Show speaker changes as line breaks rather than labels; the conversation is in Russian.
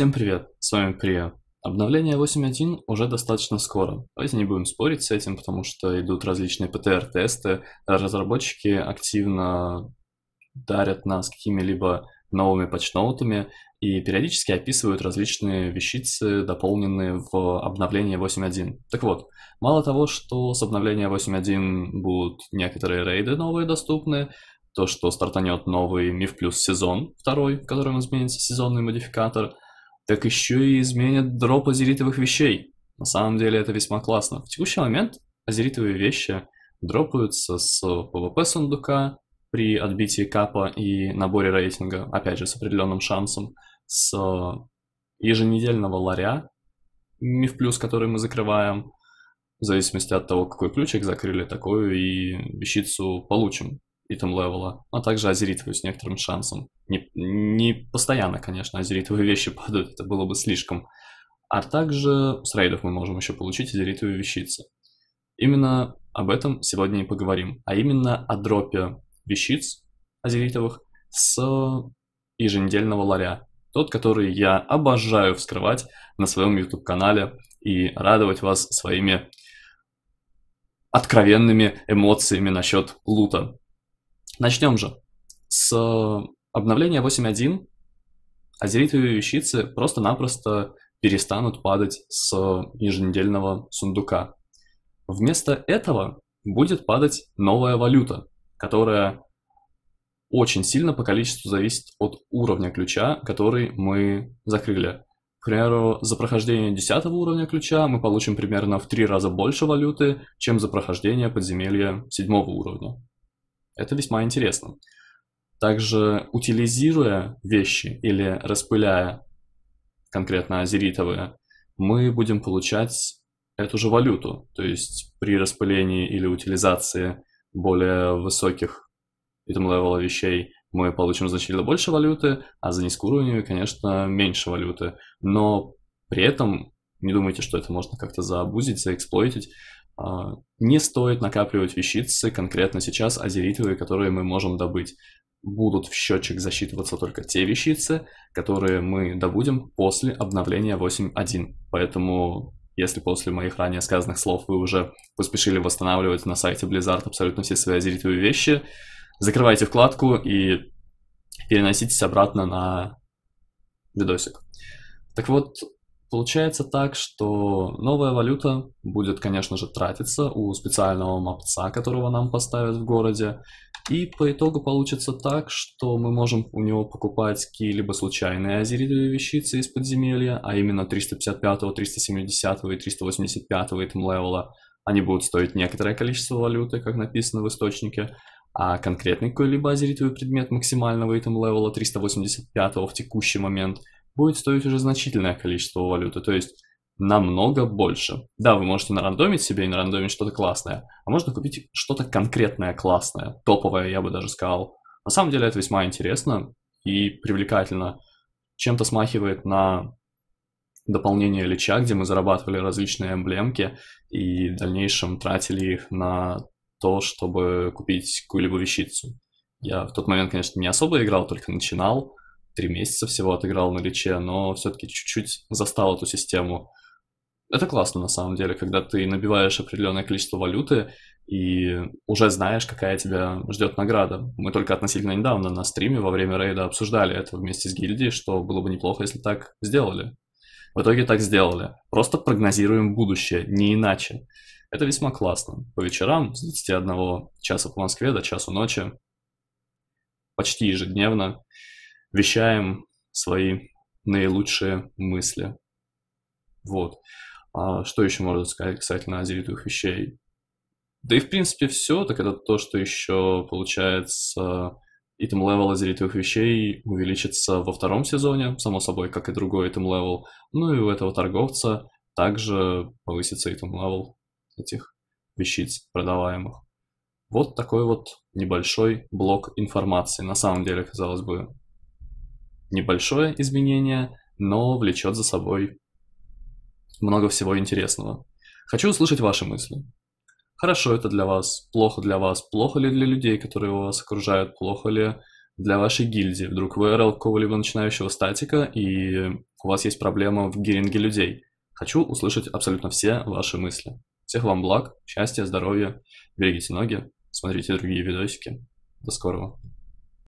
Всем привет, с вами Прия. Обновление 8.1 уже достаточно скоро. Давайте не будем спорить с этим, потому что идут различные ПТР-тесты. Разработчики активно дарят нас какими-либо новыми патчноутами и периодически описывают различные вещицы, дополненные в обновление 8.1. Так вот, мало того, что с обновления 8.1 будут некоторые рейды новые доступны, то, что стартанет новый Миф Плюс сезон второй, в котором изменится сезонный модификатор — так еще и изменят дроп азеритовых вещей. На самом деле это весьма классно. В текущий момент азеритовые вещи дропаются с ПВП сундука при отбитии капа и наборе рейтинга, опять же, с определенным шансом, с еженедельного ларя, миф плюс, который мы закрываем, в зависимости от того, какой ключик закрыли, такую и вещицу получим ритм левела, а также азеритовую с некоторым шансом. Не, не постоянно, конечно, азеритовые вещи падают, это было бы слишком. А также с рейдов мы можем еще получить азеритовые вещицы. Именно об этом сегодня и поговорим, а именно о дропе вещиц азеритовых с еженедельного ларя. Тот, который я обожаю вскрывать на своем YouTube-канале и радовать вас своими откровенными эмоциями насчет лута. Начнем же с э, обновления 8.1. Азеритовые вещицы просто-напросто перестанут падать с э, еженедельного сундука. Вместо этого будет падать новая валюта, которая очень сильно по количеству зависит от уровня ключа, который мы закрыли. К примеру, за прохождение 10 уровня ключа мы получим примерно в 3 раза больше валюты, чем за прохождение подземелья 7 уровня. Это весьма интересно. Также утилизируя вещи или распыляя конкретно азеритовые, мы будем получать эту же валюту. То есть при распылении или утилизации более высоких item level вещей мы получим значительно больше валюты, а за низкую низкоуровневые, конечно, меньше валюты. Но при этом не думайте, что это можно как-то заобузить, заэксплойтить. А, не стоит накапливать вещицы конкретно сейчас азеритовые, которые мы можем добыть. Будут в счетчик засчитываться только те вещицы, которые мы добудем после обновления 8.1. Поэтому, если после моих ранее сказанных слов вы уже поспешили восстанавливать на сайте Blizzard абсолютно все свои азеритовые вещи, закрывайте вкладку и переноситесь обратно на видосик. Так вот, Получается так, что новая валюта будет, конечно же, тратиться у специального мапца, которого нам поставят в городе. И по итогу получится так, что мы можем у него покупать какие-либо случайные азеритовые вещицы из подземелья, а именно 355, 370 и 385 итм левела. Они будут стоить некоторое количество валюты, как написано в источнике, а конкретный какой-либо азеритовый предмет максимального итм левела 385 в текущий момент – будет стоить уже значительное количество валюты, то есть намного больше. Да, вы можете нарандомить себе и нарандомить что-то классное, а можно купить что-то конкретное классное, топовое, я бы даже сказал. На самом деле это весьма интересно и привлекательно. Чем-то смахивает на дополнение Лича, где мы зарабатывали различные эмблемки и в дальнейшем тратили их на то, чтобы купить какую-либо вещицу. Я в тот момент, конечно, не особо играл, только начинал, три месяца всего отыграл на Личе, но все-таки чуть-чуть застал эту систему. Это классно на самом деле, когда ты набиваешь определенное количество валюты и уже знаешь, какая тебя ждет награда. Мы только относительно недавно на стриме во время рейда обсуждали это вместе с гильдией, что было бы неплохо, если так сделали. В итоге так сделали. Просто прогнозируем будущее, не иначе. Это весьма классно. По вечерам с 21 часа по Москве до часу ночи почти ежедневно вещаем свои наилучшие мысли. Вот. А что еще можно сказать касательно завитых вещей? Да и в принципе все, так это то, что еще получается итем левел из вещей увеличится во втором сезоне, само собой, как и другой итем левел. Ну и у этого торговца также повысится итем левел этих вещиц продаваемых. Вот такой вот небольшой блок информации. На самом деле, казалось бы, небольшое изменение, но влечет за собой много всего интересного. Хочу услышать ваши мысли. Хорошо это для вас, плохо для вас, плохо ли для людей, которые вас окружают, плохо ли для вашей гильдии. Вдруг вы РЛ какого-либо начинающего статика, и у вас есть проблема в гиринге людей. Хочу услышать абсолютно все ваши мысли. Всех вам благ, счастья, здоровья, берегите ноги, смотрите другие видосики. До скорого.